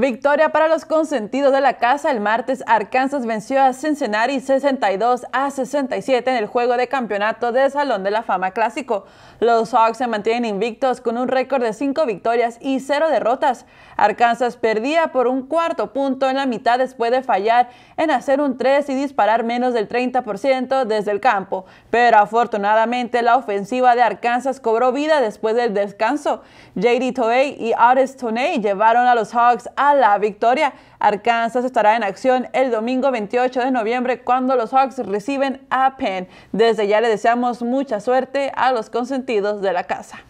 Victoria para los consentidos de la casa. El martes, Arkansas venció a Cincinnati 62 a 67 en el juego de campeonato de Salón de la Fama Clásico. Los Hawks se mantienen invictos con un récord de cinco victorias y 0 derrotas. Arkansas perdía por un cuarto punto en la mitad después de fallar en hacer un 3 y disparar menos del 30% desde el campo. Pero afortunadamente, la ofensiva de Arkansas cobró vida después del descanso. J.D. Toei y Artis Toney llevaron a los Hawks a la victoria. Arkansas estará en acción el domingo 28 de noviembre cuando los Hawks reciben a Penn. Desde ya le deseamos mucha suerte a los consentidos de la casa.